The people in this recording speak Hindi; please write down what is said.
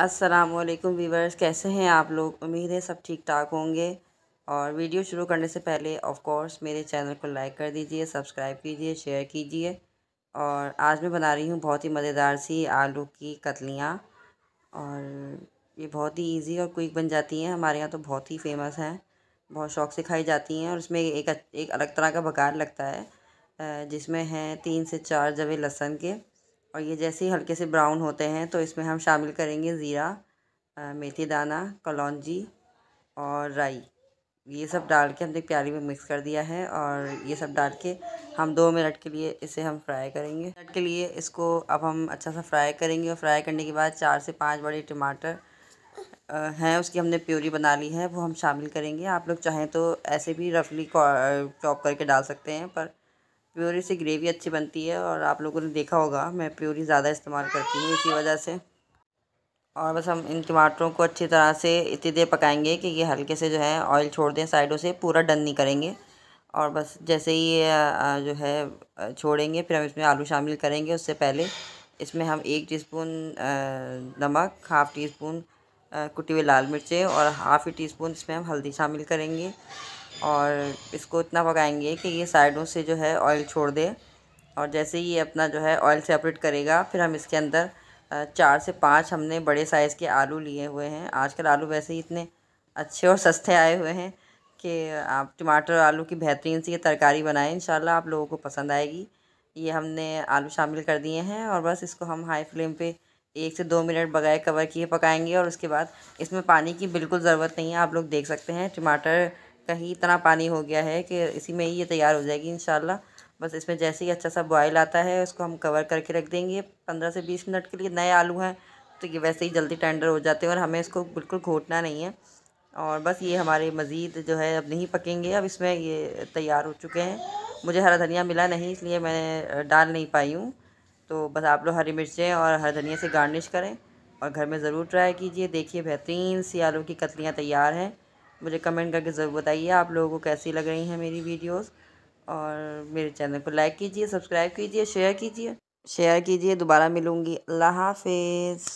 असलकुम वीवर्स कैसे हैं आप लोग उम्मीद है सब ठीक ठाक होंगे और वीडियो शुरू करने से पहले ऑफ़ कोर्स मेरे चैनल को लाइक कर दीजिए सब्सक्राइब कीजिए शेयर कीजिए और आज मैं बना रही हूँ बहुत ही मज़ेदार सी आलू की कतलियाँ और ये बहुत ही इजी और क्विक बन जाती हैं हमारे यहाँ तो बहुत ही फेमस हैं बहुत शौक से खाई जाती हैं और उसमें एक एक अलग तरह का बकार लगता है जिसमें हैं तीन से चार जवे लहसन के और ये जैसे ही हल्के से ब्राउन होते हैं तो इसमें हम शामिल करेंगे ज़ीरा मेथी दाना कलौजी और राई ये सब डाल के हमने प्यारी में मिक्स कर दिया है और ये सब डाल के हम दो मिनट के लिए इसे हम फ्राई करेंगे मिनट के लिए इसको अब हम अच्छा सा फ्राई करेंगे और फ्राई करने के बाद चार से पाँच बड़े टमाटर हैं उसकी हमने प्योरी बना ली है वो हम शामिल करेंगे आप लोग चाहें तो ऐसे भी रफली चॉप करके डाल सकते हैं पर प्योरी से ग्रेवी अच्छी बनती है और आप लोगों ने देखा होगा मैं प्योरी ज़्यादा इस्तेमाल करती हूँ इसी वजह से और बस हम इन टमाटरों को अच्छी तरह से इतनी देर पकाएंगे कि ये हल्के से जो है ऑयल छोड़ दें साइडों से पूरा डन नहीं करेंगे और बस जैसे ही ये जो है छोड़ेंगे फिर हम इसमें आलू शामिल करेंगे उससे पहले इसमें हम एक टीस्पून नमक हाफ़ टी स्पून कुटी हुई लाल मिर्चें और हाफ़ ही टी स्पून इसमें हम हल्दी शामिल करेंगे और इसको इतना पकाएंगे कि ये साइडों से जो है ऑयल छोड़ दे और जैसे ही ये अपना जो है ऑयल सेपरेट करेगा फिर हम इसके अंदर चार से पाँच हमने बड़े साइज़ के आलू लिए हुए हैं आजकल आलू वैसे ही इतने अच्छे और सस्ते आए हुए हैं कि आप टमाटर आलू की बेहतरीन सी ये तरकारी बनाएं इन आप लोगों को पसंद आएगी ये हमने आलू शामिल कर दिए हैं और बस इसको हम हाई फ्लेम पर एक से दो मिनट बगैर कवर किए पकाएंगे और उसके बाद इसमें पानी की बिल्कुल ज़रूरत नहीं है आप लोग देख सकते हैं टमाटर कहीं इतना पानी हो गया है कि इसी में ही ये तैयार हो जाएगी इन बस इसमें जैसे ही अच्छा सा बॉयल आता है उसको हम कवर करके रख देंगे पंद्रह से बीस मिनट के लिए नए आलू हैं तो ये वैसे ही जल्दी टेंडर हो जाते हैं और हमें इसको बिल्कुल घोटना नहीं है और बस ये हमारे मज़ीद जो है अब नहीं पकेंगे अब इसमें ये तैयार हो चुके हैं मुझे हरा धनिया मिला नहीं इसलिए मैं डाल नहीं पाई हूँ तो बस आप लोग हरी मिर्चें और हरा धनिया से गार्निश करें और घर में ज़रूर ट्राई कीजिए देखिए बेहतरीन सी आलू की कतलियाँ तैयार हैं मुझे कमेंट करके ज़रूर बताइए आप लोगों को कैसी लग रही हैं मेरी वीडियोस और मेरे चैनल को लाइक कीजिए सब्सक्राइब कीजिए शेयर कीजिए शेयर कीजिए दोबारा मिलूँगी अल्लाह हाफिज़